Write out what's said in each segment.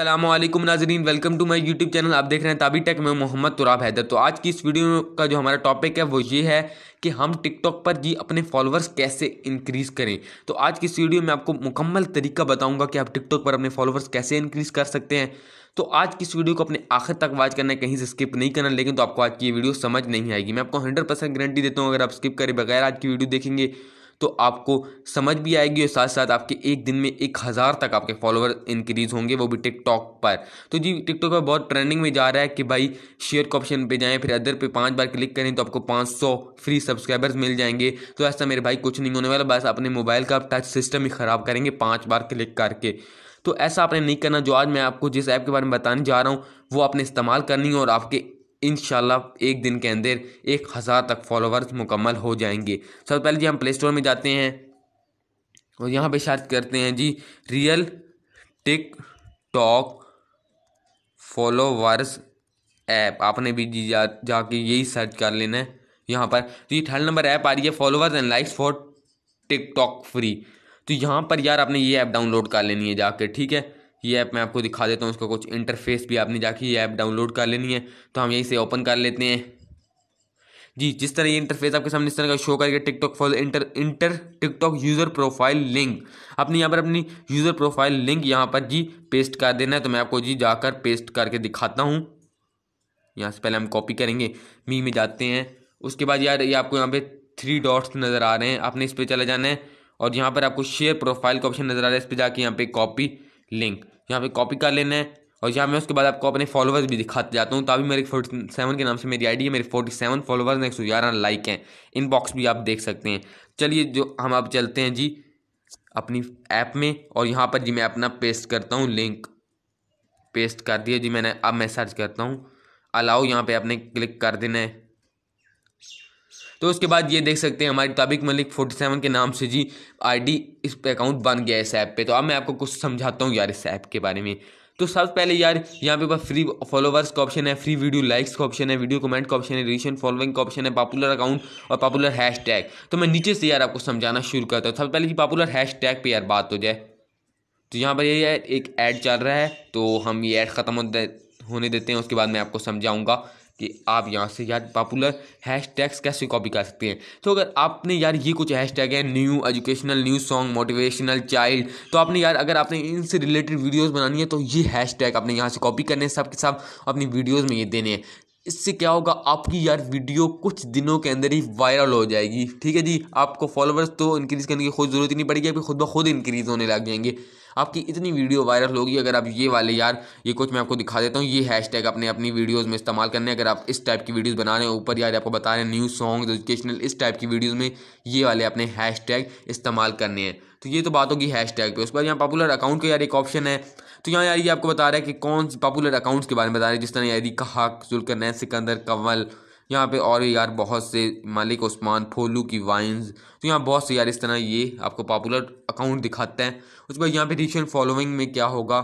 अल्लाम नाजरीन welcome to my YouTube channel आप देख रहे हैं ताबी टेक में मोहम्मद तुराब हैदर तो आज की इस वीडियो का जो हमारा टॉपिक है वो ये है कि हम टिकटॉक पर जी अपने फॉलोअर्स कैसे इंक्रीज़ करें तो आज की इस वीडियो में आपको मुकम्मल तरीका बताऊंगा कि आप टिकटॉक पर अपने फॉलोअर्स कैसे इंक्रीज़ कर सकते हैं तो आज की इस वीडियो को अपने आखिर तक वाच करना है कहीं से स्किप नहीं करना लेकिन तो आपको आज की वीडियो समझ नहीं आएगी मैं आपको हंड्रेड गारंटी देता हूँ अगर आप स्किप करें बगैर आज की वीडियो देखेंगे तो आपको समझ भी आएगी और साथ साथ आपके एक दिन में एक हज़ार तक आपके फॉलोअर इंक्रीज होंगे वो भी टिकटॉक पर तो जी टिकटॉक पर बहुत ट्रेंडिंग में जा रहा है कि भाई शेयर के ऑप्शन पर जाएँ फिर अदर पर पाँच बार क्लिक करें तो आपको पाँच सौ फ्री सब्सक्राइबर्स मिल जाएंगे तो ऐसा मेरे भाई कुछ नहीं होने वाला बस अपने मोबाइल का टच सिस्टम ही ख़राब करेंगे पाँच बार क्लिक करके तो ऐसा आपने नहीं करना जो आज मैं आपको जिस ऐप के बारे में बताने जा रहा हूँ वो आपने इस्तेमाल करनी है और आपके इन एक दिन के अंदर एक हज़ार तक फॉलोवर्स मुकम्मल हो जाएंगे सबसे पहले जी हम प्ले स्टोर में जाते हैं और यहाँ पे सर्च करते हैं जी real TikTok followers app आपने भी जी जा जाके यही सर्च कर लेना है यहाँ पर तो ये थर्ड नंबर ऐप आ रही है followers and likes for TikTok free तो यहाँ पर यार आपने ये ऐप डाउनलोड कर लेनी है जाके ठीक है ये ऐप मैं आपको दिखा देता हूँ इसका कुछ इंटरफेस भी आपने जाके ये ऐप डाउनलोड कर लेनी है तो हम यहीं से ओपन कर लेते हैं जी जिस तरह ये इंटरफेस आपके सामने इस तरह का शो करके TikTok for inter inter TikTok user profile link अपनी यहाँ पर अपनी यूज़र प्रोफाइल लिंक यहाँ पर जी पेस्ट कर देना है तो मैं आपको जी जाकर पेस्ट करके दिखाता हूँ यहाँ से पहले हम कॉपी करेंगे मी में जाते हैं उसके बाद यार ये आपको यहाँ पे थ्री डॉट्स नज़र आ रहे हैं आपने इस पर चले जाना है और यहाँ पर आपको शेयर प्रोफाइल का ऑप्शन नज़र आ रहा है इस पर जाके यहाँ पे कॉपी लिंक यहाँ पे कॉपी कर लेना है और यहाँ मैं उसके बाद आपको अपने फॉलोवर्स भी दिखाते जाता हूँ तो अभी मेरे फोर्टी सेवन के नाम से मेरी आईडी है मेरे फोर्टी सेवन ने एक सौ ग्यारह लाइक हैं इनबॉक्स भी आप देख सकते हैं चलिए जो हम आप चलते हैं जी अपनी ऐप में और यहाँ पर जी मैं अपना पेस्ट करता हूँ लिंक पेस्ट कर दिया जी मैंने अब मैं सर्च करता हूँ अलाउ यहाँ पे आपने क्लिक कर देना है तो उसके बाद ये देख सकते हैं हमारी ताबिक मलिक फोर्टी सेवन के नाम से जी आईडी इस पे अकाउंट बन गया है इस ऐप पे तो अब मैं आपको कुछ समझाता हूँ यार इस ऐप के बारे में तो सबसे पहले यार यहाँ पे बस फ्री फॉलोवर्स का ऑप्शन है फ्री वीडियो लाइक्स का ऑप्शन है वीडियो कमेंट का ऑप्शन है रिसेंट फॉलोइंग का ऑप्शन है पॉपुलर अकाउंट और पॉपुलर हैश टैग तो मैं नीचे से यार आपको समझाना शुरू करता हूँ सबसे पहले कि पॉपुलर हैश टैग पर यार बात हो जाए तो यहाँ पर ये एक ऐड चल रहा है तो हम ये ऐड ख़त्म होने देते हैं उसके बाद मैं आपको समझाऊँगा कि आप यहाँ से यार पॉपुलर हैश टैग्स कैसे कॉपी कर सकते हैं तो अगर आपने यार ये कुछ हैश टैग हैं new educational new song motivational child तो आपने यार अगर आपने इनसे रिलेटेड वीडियोज़ बनानी है तो ये हैश टैग आपने यहाँ से कॉपी करने हैं सबके साथ अपनी वीडियोज़ में ये देने हैं इससे क्या होगा आपकी यार वीडियो कुछ दिनों के अंदर ही वायरल हो जाएगी ठीक है जी आपको फॉलोअर्स तो इंक्रीज़ करने की कोई ज़रूरत ही नहीं पड़ेगी आपकी खुद ब खुद इंक्रीज़ होने लग जाएंगे आपकी इतनी वीडियो वायरल होगी अगर आप ये वाले यार ये कुछ मैं आपको दिखा देता हूँ ये हैश टैग अपने अपनी वीडियोज़ में इस्तेमाल करने अगर आप इस टाइप की वीडियोज़ बना रहे हैं ऊपर यार आपको बता रहे हैं न्यूज़ सॉन्ग एजुकेशनल इस टाइप की वीडियोज़ में ये वाले अपने हैश इस्तेमाल करने हैं तो ये तो बात होगी हैश टैग पर उस पर यहाँ पॉपुलर अकाउंट का यार एक ऑप्शन है तो यहाँ यार ये आपको बता रहा है कि कौन से पॉपुलर अकाउंट्स के बारे में बता रहे हैं जिस तरह यार कहाक जुलकर सिकंदर कंवल यहाँ पे और यार बहुत से मालिक उस्मान फोलू की वाइन्स तो यहाँ बहुत से यार इस तरह ये आपको पॉपुलर अकाउंट दिखाते हैं उसके बाद यहाँ पे रिशन फॉलोइंग में क्या होगा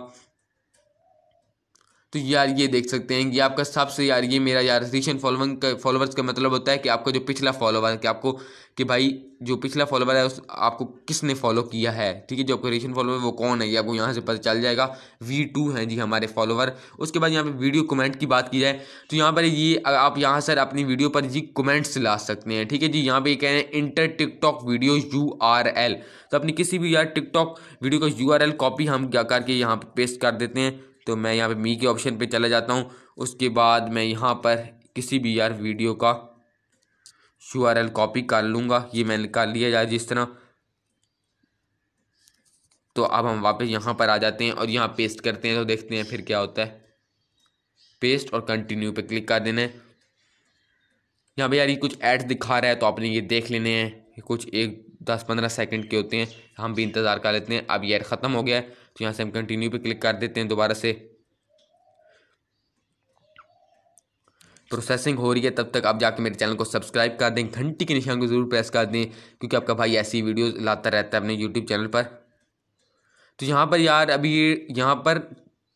तो यार ये देख सकते हैं कि आपका सबसे यार ये मेरा यार रिसेंट फॉलोविंग का फॉलोवर्स का मतलब होता है कि आपका जो पिछला फॉलोवर है कि आपको कि भाई जो पिछला फॉलोवर है उस आपको किसने फॉलो किया है ठीक है जो आपका रिसेंट फॉलोवर वो कौन है ये आपको यहाँ से पता चल जाएगा वी टू हैं जी हमारे फॉलोवर उसके बाद यहाँ पर वीडियो कमेंट की बात की जाए तो यहाँ पर ये आप यहाँ सर अपनी वीडियो पर जी कमेंट्स ला सकते हैं ठीक है जी यहाँ ये कह रहे हैं inter TikTok video U R L तो अपनी किसी भी यार टिकटॉक वीडियो का यू आर एल कॉपी हम क्या करके यहाँ पर पेस्ट कर देते हैं तो मैं यहाँ पे मी के ऑप्शन पे चला जाता हूँ उसके बाद मैं यहाँ पर किसी भी यार वीडियो का यू कॉपी कर लूँगा ये मैंने कर लिया जाए जिस तरह तो अब हम वापस यहाँ पर आ जाते हैं और यहाँ पेस्ट करते हैं तो देखते हैं फिर क्या होता है पेस्ट और कंटिन्यू पे क्लिक कर देना है यहाँ पे यार ये कुछ एड्स दिखा रहा है तो आपने ये देख लेने हैं कुछ एक दस पंद्रह सेकंड के होते हैं हम भी इंतज़ार कर लेते हैं अब यार ख़त्म हो गया है तो यहाँ से हम कंटिन्यू पे क्लिक कर देते हैं दोबारा से प्रोसेसिंग हो रही है तब तक आप जाके मेरे चैनल को सब्सक्राइब कर दें घंटी के निशान को ज़रूर प्रेस कर दें क्योंकि आपका भाई ऐसी वीडियोस लाता रहता है अपने यूट्यूब चैनल पर तो यहाँ पर यार अभी यहाँ पर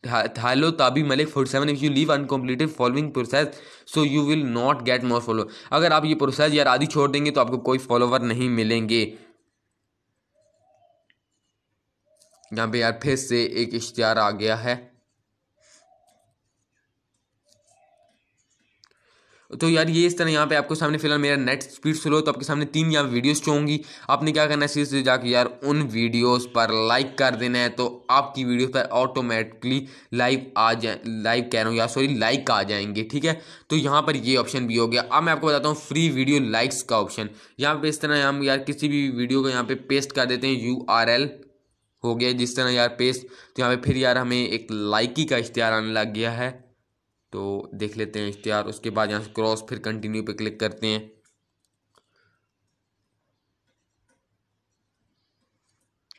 hello Tabi Malik forty seven if you leave uncompleted following process so you will not get more follow अगर आप ये प्रोसेस यार आधी छोड़ देंगे तो आपको कोई फॉलोवर नहीं मिलेंगे यहाँ पे यार फिर से एक इश्तहार आ गया है तो यार ये इस तरह यहाँ पे आपके सामने फिलहाल मेरा नेट स्पीड स्लो तो आपके सामने तीन यहाँ वीडियोस शो आपने क्या करना है सीधे से जाके यार उन वीडियोस पर लाइक कर देना है तो आपकी वीडियो पर ऑटोमेटिकली लाइव आ जाए लाइव कह रहा हूँ यार सॉरी लाइक आ जाएंगे ठीक है तो यहाँ पर ये ऑप्शन भी हो गया अब मैं आपको बताता हूँ फ्री वीडियो लाइक्स का ऑप्शन यहाँ पर इस तरह हम यार किसी भी वीडियो को यहाँ पे पेस्ट कर देते हैं यू आर एल हो गया जिस तरह यार पेस्ट तो यहाँ पे फिर यार हमें एक लाइकी का इश्तेहार आने लग गया है तो देख लेते हैं इश्तिहार उसके बाद यहाँ से क्रॉस फिर कंटिन्यू पे क्लिक करते हैं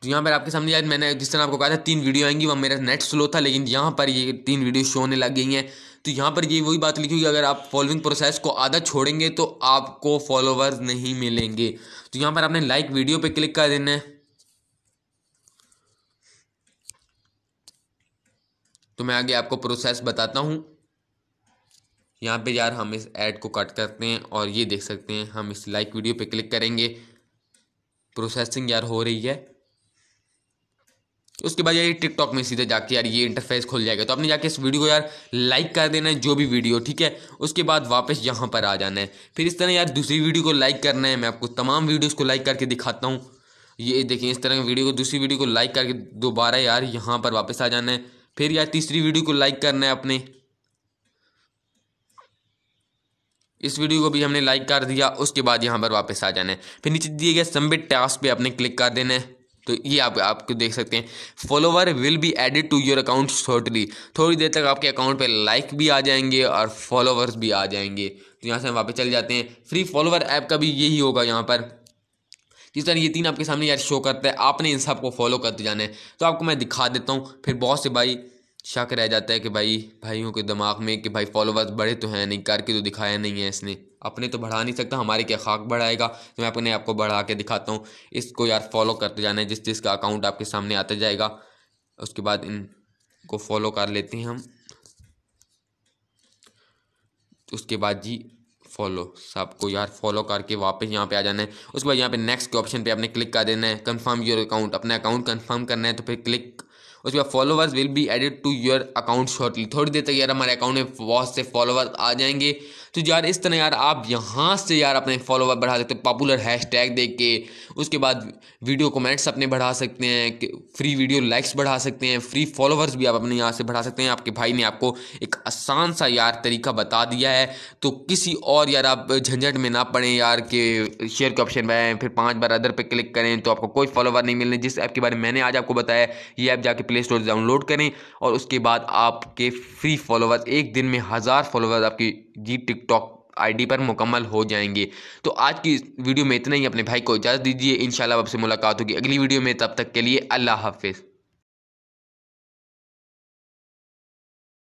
तो यहाँ पर आपके सामने आज मैंने जिस तरह आपको कहा था तीन वीडियो आएंगी वह मेरा नेट स्लो था लेकिन यहाँ पर ये तीन वीडियो शो होने लग गई हैं तो यहाँ पर ये वही बात लिखी हुई अगर आप फॉलोइंग प्रोसेस को आधा छोड़ेंगे तो आपको फॉलोवर्स नहीं मिलेंगे तो यहाँ पर आपने लाइक वीडियो पर क्लिक कर देना है तो मैं आगे आपको प्रोसेस बताता हूँ यहाँ पे यार हम इस ऐड को कट करते हैं और ये देख सकते हैं हम इस लाइक वीडियो पे क्लिक करेंगे प्रोसेसिंग यार हो रही है उसके बाद यार टिकटॉक में सीधे जाके यार ये इंटरफेस खुल जाएगा तो आपने जाके इस वीडियो को यार लाइक कर देना है जो भी वीडियो ठीक है उसके बाद वापस यहाँ पर आ जाना है फिर इस तरह यार दूसरी वीडियो को लाइक करना है मैं आपको तमाम वीडियोज़ को लाइक करके दिखाता हूँ ये देखिए इस तरह की वीडियो को दूसरी वीडियो को लाइक करके दोबारा यार यहाँ पर वापस आ जाना है फिर यार तीसरी वीडियो को लाइक करना है अपने इस वीडियो को भी हमने लाइक कर दिया उसके बाद यहाँ पर वापस आ जाना है फिर नीचे दिए गए सबमिट टास्क पे आपने क्लिक कर देना है तो ये आप आपको देख सकते हैं follower will be added to your account shortly थोड़ी देर तक आपके अकाउंट पे लाइक भी आ जाएंगे और फॉलोवर्स भी आ जाएंगे तो यहाँ से हम वापस चले जाते हैं फ्री फॉलोवर ऐप का भी यही होगा यहाँ पर जिस तरह ये तीन आपके सामने यार शो करता है आपने इन सबको फॉलो करते जाना है तो आपको मैं दिखा देता हूँ फिर बहुत से भाई शक रह जाता है कि भाई भाइयों के दिमाग में कि भाई फॉलोवर्स बढ़े तो हैं नहीं करके तो दिखाया नहीं है इसने अपने तो बढ़ा नहीं सकता हमारे क्या खाक बढ़ाएगा तो मैं अपने आपको बढ़ा के दिखाता हूँ इसको यार फॉलो करते जाना है जिस चीज़ का अकाउंट आपके सामने आता जाएगा उसके बाद इनको फॉलो कर लेते हैं हम उसके बाद जी फॉलो सबको यार फॉलो करके वापस यहाँ पे आ जाना है उसके बाद यहाँ पे नेक्स्ट के ऑप्शन पे आपने क्लिक कर देना है कंफर्म योर अकाउंट अपना अकाउंट कंफर्म करना है तो फिर क्लिक उसके बाद followers will be added to your account shortly थोड़ी देर तक यार हमारे अकाउंट में बहुत से फॉलोवर्स आ जाएंगे तो यार इस तरह यार आप यहाँ से यार अपने फॉलोवर बढ़ा सकते हो पॉपुलर हैश टैग देख के उसके बाद वीडियो कमेंट्स अपने बढ़ा सकते हैं फ्री वीडियो लाइक्स बढ़ा सकते हैं फ्री फॉलोवर्स भी आप अपने यहाँ से बढ़ा सकते हैं आपके भाई ने आपको एक आसान सा यार तरीका बता दिया है तो किसी और यार आप झंझट में ना पड़ें यार के शेयर के ऑप्शन में फिर पाँच बार अदर पर क्लिक करें तो आपको कोई फॉलोवर नहीं मिलने जिस ऐप के बारे में मैंने आज आपको बताया ये ऐप जाके प्ले स्टोर डाउनलोड करें और उसके बाद आपके फ्री फॉलोवर्स एक दिन में हज़ार फॉलोवर्स आपकी जी टिकटॉक आईडी पर मुकम्मल हो जाएंगे तो आज की वीडियो में इतना ही अपने भाई को इजाज़त दीजिए इन आपसे मुलाकात होगी अगली वीडियो में तब तक के लिए अल्लाह हाफिज़